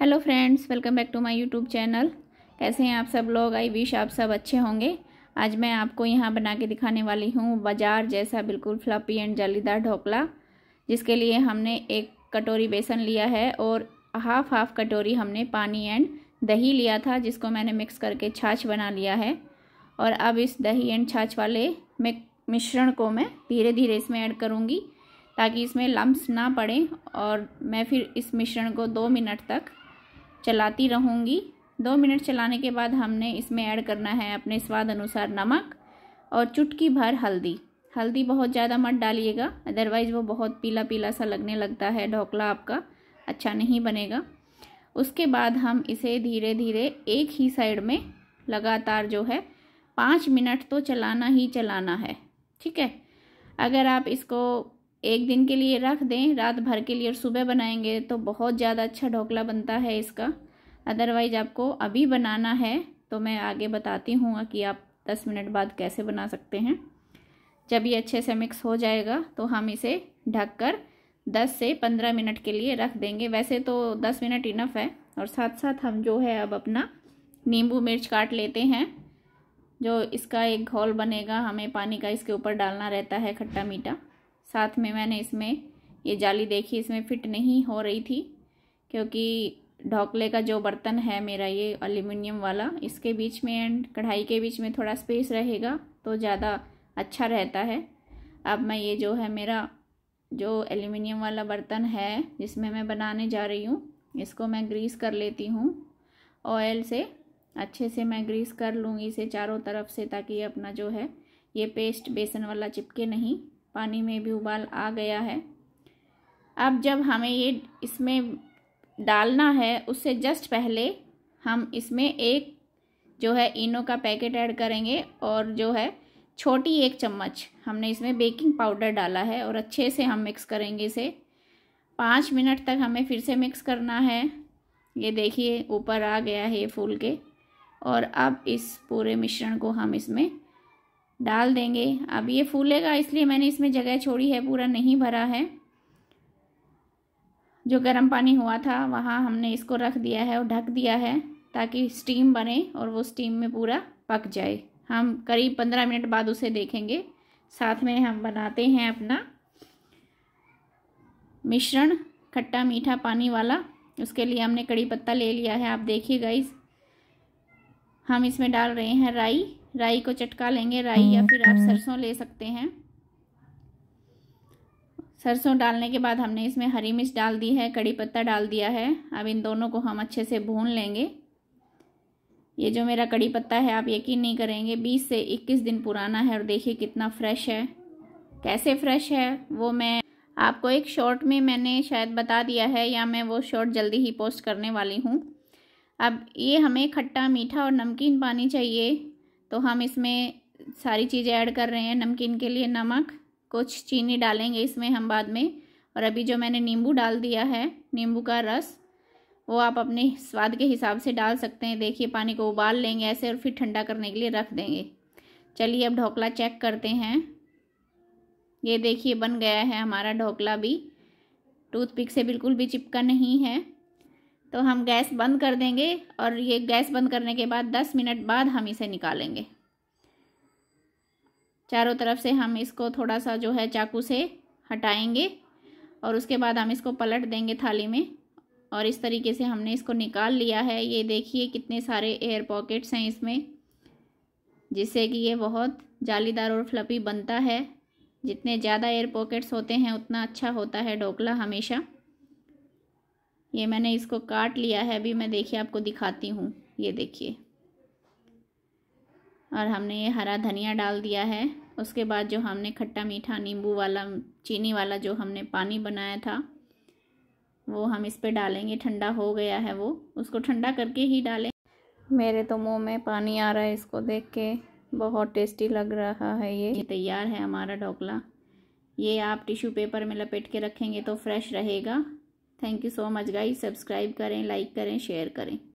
Hello friends welcome back to my YouTube channel कैसे हैं आप सब लोग आई विश आप सब अच्छे होंगे आज मैं आपको यहाँ बना के दिखाने वाली हूँ बाजार जैसा बिल्कुल फ्लपी एंड जालीदार ढोकला जिसके लिए हमने एक कटोरी बेसन लिया है और हाफ हाफ कटोरी हमने पानी एंड दही लिया था जिसको मैंने मिक्स करके छाछ बना लिया है और अब इस दही एंड छाछ वाले मिश्रण को मैं धीरे धीरे इसमें ऐड करूँगी ताकि इसमें लम्ब ना पड़े और मैं फिर इस मिश्रण को दो मिनट तक चलाती रहूँगी दो मिनट चलाने के बाद हमने इसमें ऐड करना है अपने स्वाद अनुसार नमक और चुटकी भर हल्दी हल्दी बहुत ज़्यादा मत डालिएगा अदरवाइज़ वो बहुत पीला पीला सा लगने लगता है ढोकला आपका अच्छा नहीं बनेगा उसके बाद हम इसे धीरे धीरे एक ही साइड में लगातार जो है पाँच मिनट तो चलाना ही चलाना है ठीक है अगर आप इसको एक दिन के लिए रख दें रात भर के लिए और सुबह बनाएंगे तो बहुत ज़्यादा अच्छा ढोकला बनता है इसका अदरवाइज़ आपको अभी बनाना है तो मैं आगे बताती हूँ कि आप दस मिनट बाद कैसे बना सकते हैं जब ये अच्छे से मिक्स हो जाएगा तो हम इसे ढक कर दस से पंद्रह मिनट के लिए रख देंगे वैसे तो दस मिनट इनफ है और साथ साथ हम जो है अब अपना नींबू मिर्च काट लेते हैं जो इसका एक घोल बनेगा हमें पानी का इसके ऊपर डालना रहता है खट्टा मीठा साथ में मैंने इसमें ये जाली देखी इसमें फिट नहीं हो रही थी क्योंकि ढोकले का जो बर्तन है मेरा ये अल्यूमिनियम वाला इसके बीच में एंड कढ़ाई के बीच में थोड़ा स्पेस रहेगा तो ज़्यादा अच्छा रहता है अब मैं ये जो है मेरा जो एल्यूमिनियम वाला बर्तन है जिसमें मैं बनाने जा रही हूँ इसको मैं ग्रीस कर लेती हूँ ऑयल से अच्छे से मैं ग्रीस कर लूँगी इसे चारों तरफ से ताकि अपना जो है ये पेस्ट बेसन वाला चिपके नहीं पानी में भी उबाल आ गया है अब जब हमें ये इसमें डालना है उससे जस्ट पहले हम इसमें एक जो है इनो का पैकेट ऐड करेंगे और जो है छोटी एक चम्मच हमने इसमें बेकिंग पाउडर डाला है और अच्छे से हम मिक्स करेंगे इसे पाँच मिनट तक हमें फिर से मिक्स करना है ये देखिए ऊपर आ गया है फूल के और अब इस पूरे मिश्रण को हम इसमें डाल देंगे अब ये फूलेगा इसलिए मैंने इसमें जगह छोड़ी है पूरा नहीं भरा है जो गर्म पानी हुआ था वहाँ हमने इसको रख दिया है और ढक दिया है ताकि स्टीम बने और वो स्टीम में पूरा पक जाए हम करीब पंद्रह मिनट बाद उसे देखेंगे साथ में हम बनाते हैं अपना मिश्रण खट्टा मीठा पानी वाला उसके लिए हमने कड़ी पत्ता ले लिया है आप देखिए गाइस हम इसमें डाल रहे हैं राई राई को चटका लेंगे राई या फिर आप हम्म, हम्म। सरसों ले सकते हैं सरसों डालने के बाद हमने इसमें हरी मिर्च डाल दी है कड़ी पत्ता डाल दिया है अब इन दोनों को हम अच्छे से भून लेंगे ये जो मेरा कड़ी पत्ता है आप यकीन नहीं करेंगे 20 से 21 दिन पुराना है और देखिए कितना फ्रेश है कैसे फ्रेश है वो मैं आपको एक शॉर्ट में मैंने शायद बता दिया है या मैं वो शॉर्ट जल्दी ही पोस्ट करने वाली हूँ अब ये हमें खट्टा मीठा और नमकीन पानी चाहिए तो हम इसमें सारी चीज़ें ऐड कर रहे हैं नमकीन के लिए नमक कुछ चीनी डालेंगे इसमें हम बाद में और अभी जो मैंने नींबू डाल दिया है नींबू का रस वो आप अपने स्वाद के हिसाब से डाल सकते हैं देखिए पानी को उबाल लेंगे ऐसे और फिर ठंडा करने के लिए रख देंगे चलिए अब ढोकला चेक करते हैं ये देखिए बन गया है हमारा ढोकला भी टूथपिक से बिल्कुल भी चिपका नहीं है तो हम गैस बंद कर देंगे और ये गैस बंद करने के बाद दस मिनट बाद हम इसे निकालेंगे चारों तरफ से हम इसको थोड़ा सा जो है चाकू से हटाएंगे और उसके बाद हम इसको पलट देंगे थाली में और इस तरीके से हमने इसको निकाल लिया है ये देखिए कितने सारे एयर पॉकेट्स हैं इसमें जिससे कि ये बहुत जालीदार और फ्लपी बनता है जितने ज़्यादा एयर पॉकेट्स होते हैं उतना अच्छा होता है ढोकला हमेशा ये मैंने इसको काट लिया है अभी मैं देखिए आपको दिखाती हूँ ये देखिए और हमने ये हरा धनिया डाल दिया है उसके बाद जो हमने खट्टा मीठा नींबू वाला चीनी वाला जो हमने पानी बनाया था वो हम इस पर डालेंगे ठंडा हो गया है वो उसको ठंडा करके ही डालें मेरे तो मुंह में पानी आ रहा है इसको देख के बहुत टेस्टी लग रहा है ये ये तैयार है हमारा ढोकला ये आप टिश्यू पेपर में लपेट के रखेंगे तो फ्रेश रहेगा thank you so much guys subscribe करें लाइक करें शेयर करें